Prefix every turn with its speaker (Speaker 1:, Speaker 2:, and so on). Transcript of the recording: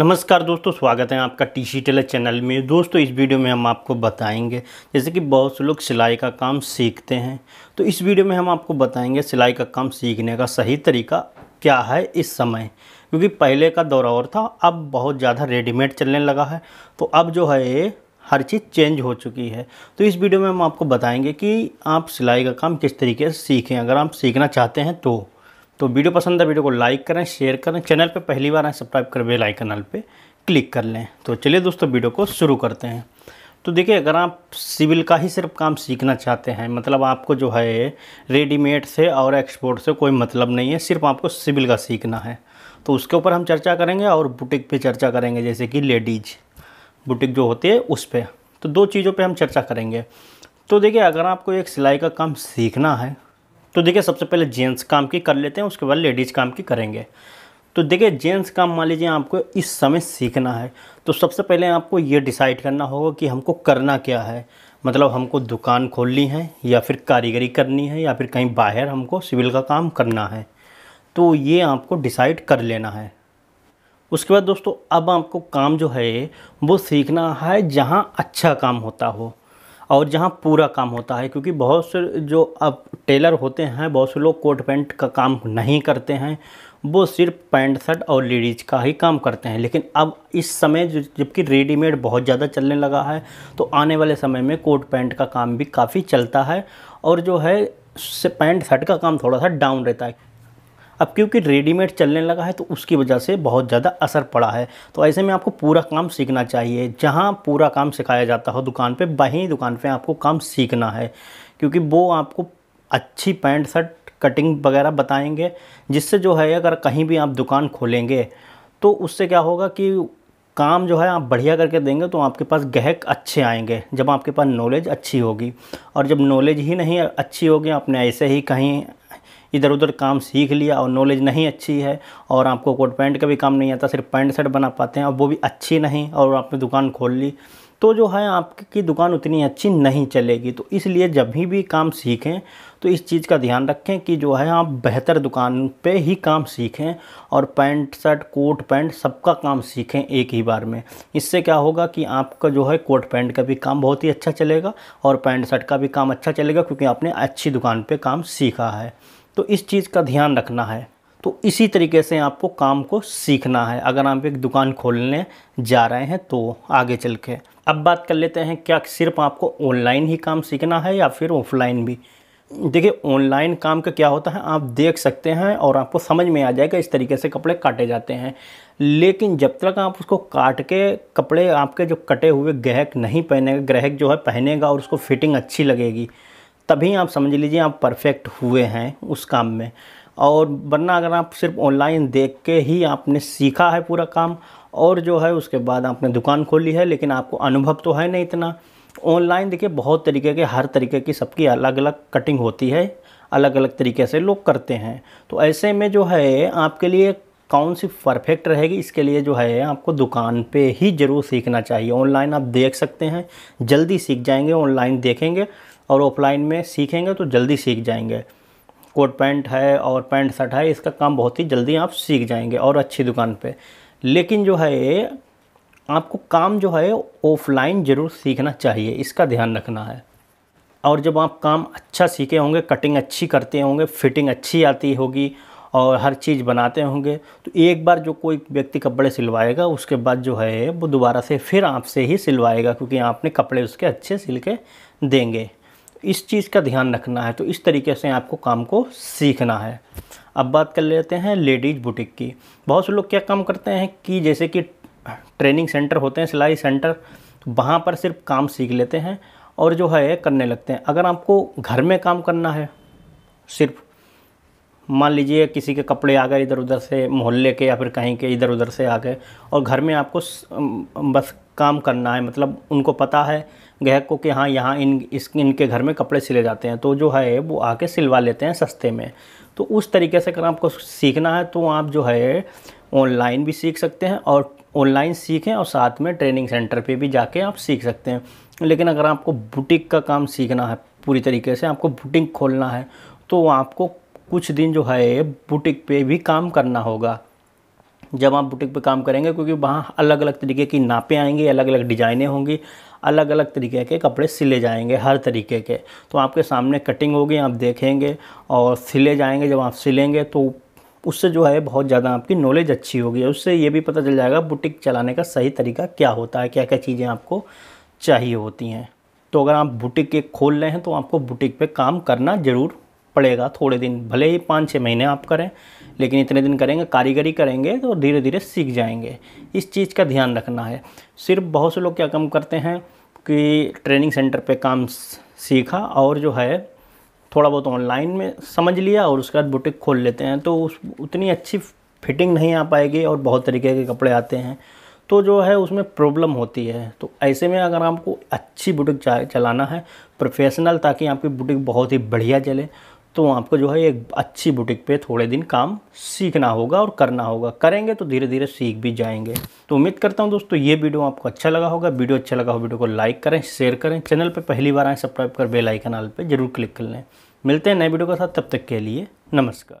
Speaker 1: नमस्कार दोस्तों स्वागत है आपका टी सी टेलर चैनल में दोस्तों इस वीडियो में हम आपको बताएंगे जैसे कि बहुत से लोग सिलाई का काम सीखते हैं तो इस वीडियो में हम आपको बताएंगे सिलाई का काम सीखने का सही तरीका क्या है इस समय क्योंकि पहले का दौर और था अब बहुत ज़्यादा रेडीमेड चलने लगा है तो अब जो है हर चीज़ चेंज हो चुकी है तो इस वीडियो में हम आपको बताएंगे कि आप सिलाई का काम किस तरीके से सीखें अगर आप सीखना चाहते हैं तो तो वीडियो पसंद है वीडियो को लाइक करें शेयर करें चैनल पर पहली बार आए सब्सक्राइब कर बेल आइकन पे क्लिक कर लें तो चलिए दोस्तों वीडियो को शुरू करते हैं तो देखिए अगर आप सिविल का ही सिर्फ काम सीखना चाहते हैं मतलब आपको जो है रेडीमेड से और एक्सपोर्ट से कोई मतलब नहीं है सिर्फ आपको सिविल का सीखना है तो उसके ऊपर हम चर्चा करेंगे और बुटीक पे चर्चा करेंगे जैसे कि लेडीज बुटीक जो होती है उस पर तो दो चीज़ों पे हम चर्चा करेंगे तो देखिए अगर आपको एक सिलाई का काम सीखना है तो देखिए सबसे पहले जेंट्स काम की कर लेते हैं उसके बाद लेडीज़ काम की करेंगे तो देखिए जेंट्स काम मान लीजिए आपको इस समय सीखना है तो सबसे पहले आपको ये डिसाइड करना होगा कि हमको करना क्या है मतलब हमको दुकान खोलनी है या फिर कारीगरी करनी है या फिर कहीं बाहर हमको सिविल का काम करना है तो ये आपको डिसाइड कर लेना है उसके बाद दोस्तों अब आपको काम जो है वो सीखना है जहाँ अच्छा काम होता हो और जहाँ पूरा काम होता है क्योंकि बहुत से जो अब टेलर होते हैं बहुत से लोग कोट पैंट का काम नहीं करते हैं वो सिर्फ पैंट शर्ट और लेडीज़ का ही काम करते हैं लेकिन अब इस समय जबकि रेडीमेड बहुत ज़्यादा चलने लगा है तो आने वाले समय में कोट पैंट का काम भी काफ़ी चलता है और जो है पैंट शर्ट का काम थोड़ा सा डाउन रहता है अब क्योंकि रेडीमेड चलने लगा है तो उसकी वजह से बहुत ज़्यादा असर पड़ा है तो ऐसे में आपको पूरा काम सीखना चाहिए जहाँ पूरा काम सिखाया जाता हो दुकान पर वहीं दुकान पर आपको काम सीखना है क्योंकि वो आपको अच्छी पैंट शर्ट कटिंग वगैरह बताएंगे जिससे जो है अगर कहीं भी आप दुकान खोलेंगे तो उससे क्या होगा कि काम जो है आप बढ़िया करके देंगे तो आपके पास गहक अच्छे आएंगे जब आपके पास नॉलेज अच्छी होगी और जब नॉलेज ही नहीं अच्छी होगी आपने ऐसे ही कहीं इधर उधर काम सीख लिया और नॉलेज नहीं अच्छी है और आपको कोट पैंट का भी काम नहीं आता सिर्फ पैंट शर्ट बना पाते हैं और वो भी अच्छी नहीं और आपने दुकान खोल ली तो जो है आपकी दुकान उतनी अच्छी नहीं चलेगी तो इसलिए जब भी भी काम सीखें तो इस चीज़ का ध्यान रखें कि जो है आप बेहतर दुकान पे ही काम सीखें और पैंट शर्ट कोट पैंट सबका काम सीखें एक ही बार में इससे क्या होगा कि आपका जो है कोट पैंट का भी काम बहुत ही अच्छा चलेगा और पैंट शर्ट का भी काम अच्छा चलेगा क्योंकि आपने अच्छी दुकान पर काम सीखा है तो इस चीज़ का ध्यान रखना है तो इसी तरीके से आपको काम को सीखना है अगर आप एक दुकान खोलने जा रहे हैं तो आगे चल के अब बात कर लेते हैं क्या सिर्फ आपको ऑनलाइन ही काम सीखना है या फिर ऑफलाइन भी देखिए ऑनलाइन काम का क्या होता है आप देख सकते हैं और आपको समझ में आ जाएगा इस तरीके से कपड़े काटे जाते हैं लेकिन जब तक आप उसको काट के कपड़े आपके जो कटे हुए ग्राहक नहीं पहनेगा ग्राहक जो है पहनेगा और उसको फिटिंग अच्छी लगेगी तभी आप समझ लीजिए आप परफेक्ट हुए हैं उस काम में और वरना अगर आप सिर्फ ऑनलाइन देख के ही आपने सीखा है पूरा काम और जो है उसके बाद आपने दुकान खोली है लेकिन आपको अनुभव तो है नहीं इतना ऑनलाइन देखिए बहुत तरीके के हर तरीके की सबकी अलग अलग कटिंग होती है अलग अलग तरीके से लोग करते हैं तो ऐसे में जो है आपके लिए कौन सी परफेक्ट रहेगी इसके लिए जो है आपको दुकान पे ही ज़रूर सीखना चाहिए ऑनलाइन आप देख सकते हैं जल्दी सीख जाएंगे ऑनलाइन देखेंगे और ऑफलाइन में सीखेंगे तो जल्दी सीख जाएंगे कोट पैंट है और पैंट शर्ट है इसका काम बहुत ही जल्दी आप सीख जाएंगे और अच्छी दुकान पे लेकिन जो है आपको काम जो है ऑफलाइन ज़रूर सीखना चाहिए इसका ध्यान रखना है और जब आप काम अच्छा सीखे होंगे कटिंग अच्छी करते होंगे फिटिंग अच्छी आती होगी और हर चीज़ बनाते होंगे तो एक बार जो कोई व्यक्ति कपड़े सिलवाएगा उसके बाद जो है वो दोबारा से फिर आपसे ही सिलवाएगा क्योंकि आपने कपड़े उसके अच्छे सिल के देंगे इस चीज़ का ध्यान रखना है तो इस तरीके से आपको काम को सीखना है अब बात कर लेते हैं लेडीज़ बुटीक की बहुत से लोग क्या काम करते हैं कि जैसे कि ट्रेनिंग सेंटर होते हैं सिलाई सेंटर वहाँ पर सिर्फ काम सीख लेते हैं और जो है करने लगते हैं अगर आपको घर में काम करना है सिर्फ मान लीजिए किसी के कपड़े आ गए इधर उधर से मोहल्ले के या फिर कहीं के इधर उधर से आ गए और घर में आपको बस काम करना है मतलब उनको पता है ग्राहक को कि हाँ यहाँ इन इस इनके घर में कपड़े सिले जाते हैं तो जो है वो आके सिलवा लेते हैं सस्ते में तो उस तरीके से अगर आपको सीखना है तो आप जो है ऑनलाइन भी सीख सकते हैं और ऑनलाइन सीखें और साथ में ट्रेनिंग सेंटर पे भी जाके आप सीख सकते हैं लेकिन अगर आपको बुटीक का काम सीखना है पूरी तरीके से आपको बुटीक खोलना है तो आपको कुछ दिन जो है बुटीक पे भी काम करना होगा जब आप बुटीक पे काम करेंगे क्योंकि वहाँ अलग अलग तरीके की नापें आएंगी अलग अलग डिज़ाइनें होंगी अलग अलग तरीके के कपड़े सिले जाएंगे हर तरीके के तो आपके सामने कटिंग होगी आप देखेंगे और सिले जाएंगे जब आप सिलेंगे तो उससे जो है बहुत ज़्यादा आपकी नॉलेज अच्छी होगी उससे ये भी पता चल जाएगा बुटीक चलाने का सही तरीका क्या होता है क्या क्या चीज़ें आपको चाहिए होती हैं तो अगर आप बुटीक के खोल रहे हैं तो आपको बुटीक पे काम करना ज़रूर पड़ेगा थोड़े दिन भले ही पाँच छः महीने आप करें लेकिन इतने दिन करेंगे कारीगरी करेंगे तो धीरे धीरे सीख जाएंगे इस चीज़ का ध्यान रखना है सिर्फ बहुत से लोग क्या कम करते हैं कि ट्रेनिंग सेंटर पे काम सीखा और जो है थोड़ा बहुत ऑनलाइन में समझ लिया और उसके बाद बुटीक खोल लेते हैं तो उस उतनी अच्छी फिटिंग नहीं आ पाएगी और बहुत तरीके के कपड़े आते हैं तो जो है उसमें प्रॉब्लम होती है तो ऐसे में अगर आपको अच्छी बुटीक चलाना है प्रोफेशनल ताकि आपकी बुटीक बहुत ही बढ़िया चले तो आपको जो है एक अच्छी बुटीक पे थोड़े दिन काम सीखना होगा और करना होगा करेंगे तो धीरे धीरे सीख भी जाएंगे तो उम्मीद करता हूँ दोस्तों ये वीडियो आपको अच्छा लगा होगा वीडियो अच्छा लगा हो वीडियो को लाइक करें शेयर करें चैनल पर पहली बार आएँ सब्सक्राइब कर बेलाइकन आल पर जरूर क्लिक कर लें मिलते हैं नए वीडियो के साथ तब तक के लिए नमस्कार